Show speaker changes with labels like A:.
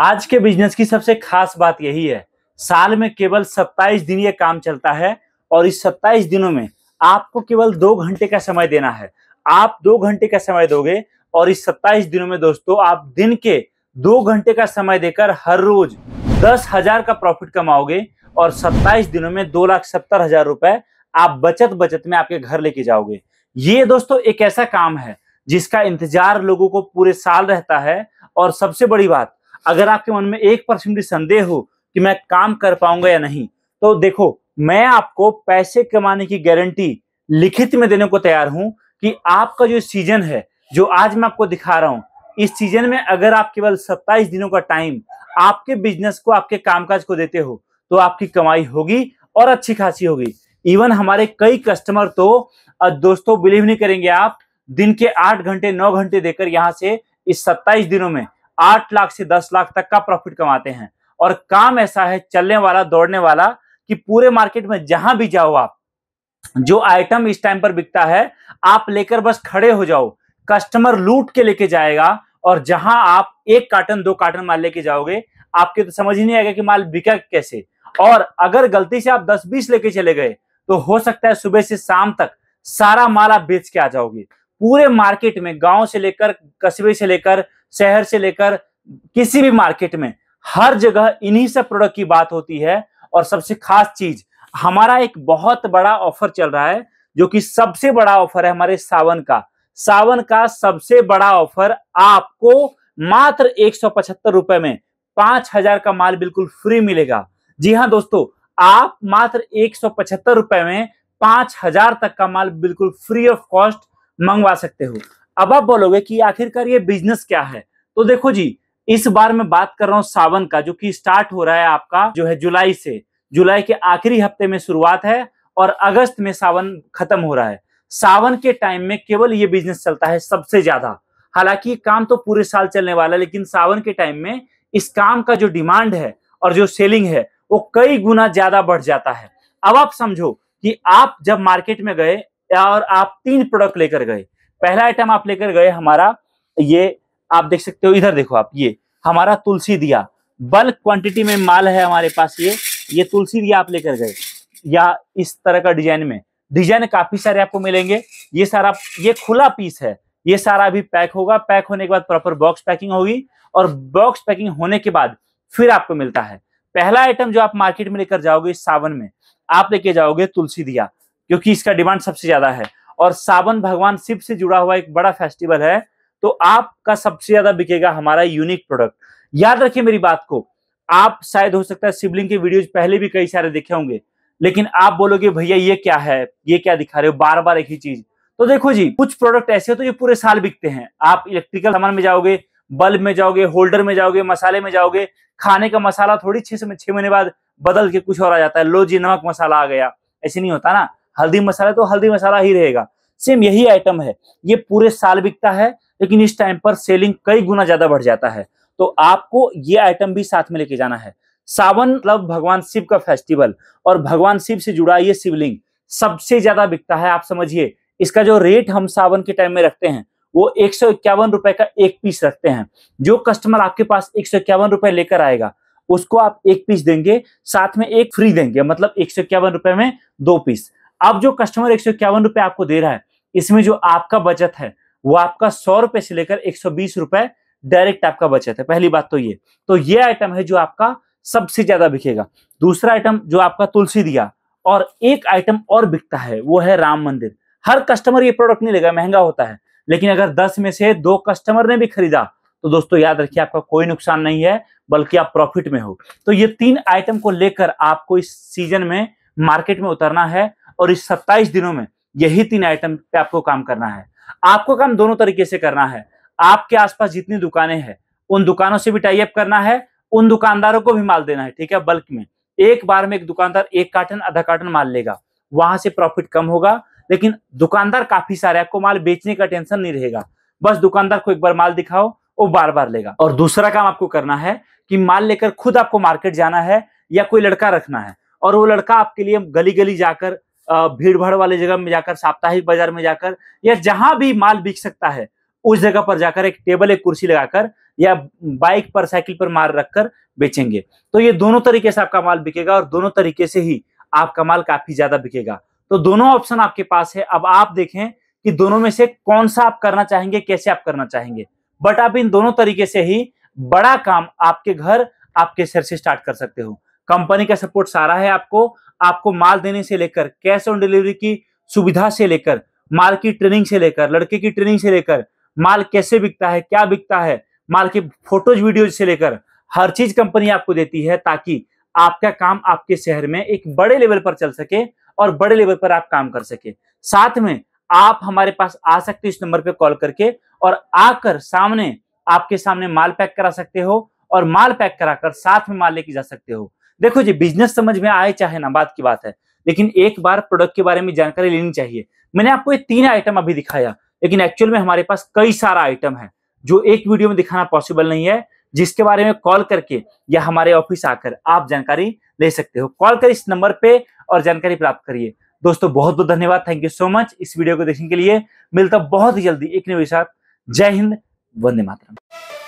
A: आज के बिजनेस की सबसे खास बात यही है साल में केवल 27 दिन ये काम चलता है और इस 27 दिनों में आपको केवल दो घंटे का समय देना है आप दो घंटे का समय दोगे और इस 27 दिनों में दोस्तों आप दिन के दो घंटे का समय देकर हर रोज दस हजार का प्रॉफिट कमाओगे और 27 दिनों में दो लाख सत्तर हजार रुपए आप बचत बचत में आपके घर लेके जाओगे ये दोस्तों एक ऐसा काम है जिसका इंतजार लोगों को पूरे साल रहता है और सबसे बड़ी बात अगर आपके मन में एक परसेंट भी संदेह हो कि मैं काम कर पाऊंगा या नहीं तो देखो मैं आपको पैसे कमाने की गारंटी लिखित में देने को तैयार हूं कि आपका जो सीजन है जो आज मैं आपको दिखा रहा हूं इस सीजन में अगर आप केवल सत्ताईस दिनों का टाइम आपके बिजनेस को आपके कामकाज को देते हो तो आपकी कमाई होगी और अच्छी खासी होगी इवन हमारे कई कस्टमर तो दोस्तों बिलीव नहीं करेंगे आप दिन के आठ घंटे नौ घंटे देकर यहाँ से इस सत्ताईस दिनों में आठ लाख से दस लाख तक का प्रॉफिट कमाते हैं और काम ऐसा है चलने वाला दौड़ने वाला कि पूरे मार्केट में जहां भी जाओ आप जो आइटम इस टाइम पर बिकता है आप लेकर बस खड़े हो जाओ कस्टमर लूट के लेके जाएगा और जहां आप एक कार्टन दो कार्टन माल लेके जाओगे आपके तो समझ ही नहीं आएगा कि माल बिका कैसे और अगर गलती से आप 10-20 लेके चले गए तो हो सकता है सुबह से शाम तक सारा माल आप बेच के आ जाओगे पूरे मार्केट में गांव से लेकर कस्बे से लेकर शहर से लेकर किसी भी मार्केट में हर जगह इन्हीं सब प्रोडक्ट की बात होती है और सबसे खास चीज हमारा एक बहुत बड़ा ऑफर चल रहा है जो कि सबसे बड़ा ऑफर है हमारे सावन का सावन का सबसे बड़ा ऑफर आपको मात्र एक रुपए में पांच हजार का माल बिल्कुल फ्री मिलेगा जी हाँ दोस्तों आप मात्र एक रुपए में पांच हजार तक का माल बिल्कुल फ्री ऑफ कॉस्ट मंगवा सकते हो अब आप बोलोगे कि आखिरकार ये बिजनेस क्या है तो देखो जी इस बार मैं बात कर रहा हूँ सावन का जो कि स्टार्ट हो रहा है आपका जो है जुलाई से जुलाई के आखिरी हफ्ते में शुरुआत है और अगस्त में सावन खत्म हो रहा है सावन के टाइम में केवल ये बिजनेस चलता है सबसे ज्यादा हालांकि काम तो पूरे साल चलने वाला है लेकिन सावन के टाइम में इस काम का जो डिमांड है और जो सेलिंग है वो कई गुना ज्यादा बढ़ जाता है अब आप समझो कि आप जब मार्केट में गए और आप तीन प्रोडक्ट लेकर गए पहला आइटम आप लेकर गए हमारा ये आप देख सकते हो इधर देखो आप ये हमारा तुलसी दिया बल्क क्वांटिटी में माल है हमारे पास ये ये तुलसी दिया आप लेकर गए या इस तरह का डिजाइन में डिजाइन काफी सारे आपको मिलेंगे ये सारा ये खुला पीस है ये सारा अभी पैक होगा पैक होने के बाद प्रॉपर बॉक्स पैकिंग होगी और बॉक्स पैकिंग होने के बाद फिर आपको मिलता है पहला आइटम जो आप मार्केट में लेकर जाओगे इस सावन में आप लेके जाओगे तुलसी दिया क्योंकि इसका डिमांड सबसे ज्यादा है और सावन भगवान शिव से जुड़ा हुआ एक बड़ा फेस्टिवल है तो आपका सबसे ज्यादा बिकेगा हमारा यूनिक प्रोडक्ट याद रखिए मेरी बात को आप शायद हो सकता है शिवलिंग के वीडियोज पहले भी कई सारे देखे होंगे लेकिन आप बोलोगे भैया ये क्या है ये क्या दिखा रहे हो बार बार एक ही चीज तो देखो जी कुछ प्रोडक्ट ऐसे हो तो ये पूरे साल बिकते हैं आप इलेक्ट्रिकल सामान में जाओगे बल्ब में जाओगे होल्डर में जाओगे मसाले में जाओगे खाने का मसाला थोड़ी छह से छह महीने बाद बदल के कुछ और आ जाता है लो जी नमक मसाला आ गया ऐसे नहीं होता ना हल्दी मसाला तो हल्दी मसाला ही रहेगा सेम यही आइटम है ये पूरे साल बिकता है लेकिन इस टाइम पर सेलिंग कई गुना ज्यादा बढ़ जाता है तो आपको ये आइटम भी साथ में लेके जाना है सावन मतलब भगवान शिव का फेस्टिवल और भगवान शिव से जुड़ा ये शिवलिंग सबसे ज्यादा बिकता है आप समझिए इसका जो रेट हम सावन के टाइम में रखते हैं वो एक सौ इक्यावन रुपए का एक पीस रखते हैं जो कस्टमर आपके पास एक सौ इक्यावन रुपए लेकर आएगा उसको आप एक पीस देंगे साथ में एक फ्री देंगे मतलब एक सौ इक्यावन रुपए में दो पीस अब जो कस्टमर एक सौ इक्यावन रुपए आपको दे रहा है इसमें जो आपका बचत है वो आपका सौ रुपए से लेकर एक सौ बीस रुपए डायरेक्ट आपका बचत है पहली बात तो ये तो ये आइटम है जो आपका सबसे ज्यादा बिकेगा दूसरा आइटम जो आपका तुलसी दिया और एक आइटम और बिकता है वो है राम मंदिर हर कस्टमर ये प्रोडक्ट नहीं लेगा महंगा होता है लेकिन अगर दस में से दो कस्टमर ने भी खरीदा तो दोस्तों याद रखिए आपका कोई नुकसान नहीं है बल्कि आप प्रॉफिट में हो तो ये तीन आइटम को लेकर आपको इस सीजन में मार्केट में उतरना है और इस सत्ताईस दिनों में यही तीन आइटम पे आपको काम करना है आपको काम दोनों तरीके से करना है आपके आसपास जितनी दुकानें हैं उन दुकानों से भी टाइप करना है उन दुकानदारों को भी माल देना है ठीक है बल्क में एक बार में एक दुकानदार एक कार्टन आधा कार्टन माल लेगा वहां से प्रॉफिट कम होगा लेकिन दुकानदार काफी सारे आपको माल बेचने का टेंशन नहीं रहेगा बस दुकानदार को एक बार माल दिखाओ वो बार बार लेगा और दूसरा काम आपको करना है कि माल लेकर खुद आपको मार्केट जाना है या कोई लड़का रखना है और वो लड़का आपके लिए गली गली जाकर भीड़ भाड़ वाले जगह में जाकर साप्ताहिक बाजार में जाकर या जहां भी माल बिक सकता है उस जगह पर जाकर एक टेबल एक कुर्सी लगाकर या बाइक पर साइकिल पर मार रखकर बेचेंगे तो ये दोनों तरीके से आपका माल बिकेगा और दोनों तरीके से ही आपका माल काफी ज्यादा बिकेगा तो दोनों ऑप्शन आपके पास है अब आप देखें कि दोनों में से कौन सा आप करना चाहेंगे कैसे आप करना चाहेंगे बट आप इन दोनों तरीके से ही बड़ा काम आपके घर आपके सर से स्टार्ट कर सकते हो कंपनी का सपोर्ट सारा है आपको आपको माल देने से लेकर कैश ऑन डिलीवरी की सुविधा से लेकर माल की ट्रेनिंग से लेकर लड़के की ट्रेनिंग से लेकर माल कैसे बिकता है क्या बिकता है माल की फोटोज वीडियोज से लेकर हर चीज कंपनी आपको देती है ताकि आपका काम आपके शहर में एक बड़े लेवल पर चल सके और बड़े लेवल पर आप काम कर सके साथ में आप हमारे पास आ सकते हो इस नंबर पर कॉल करके और आकर सामने आपके सामने माल पैक करा सकते हो और माल पैक कराकर साथ में माल लेके जा सकते हो देखो जी बिजनेस समझ में आए चाहे ना बात की बात है लेकिन एक बार प्रोडक्ट के बारे में जानकारी लेनी चाहिए मैंने आपको ये तीन आइटम अभी दिखाया लेकिन एक्चुअल में हमारे पास कई सारा आइटम है जो एक वीडियो में दिखाना पॉसिबल नहीं है जिसके बारे में कॉल करके या हमारे ऑफिस आकर आप जानकारी ले सकते हो कॉल कर इस नंबर पे और जानकारी प्राप्त करिए दोस्तों बहुत बहुत धन्यवाद थैंक यू सो मच इस वीडियो को देखने के लिए मिलता बहुत ही जल्दी एक नए साथ जय हिंद वंदे मातरम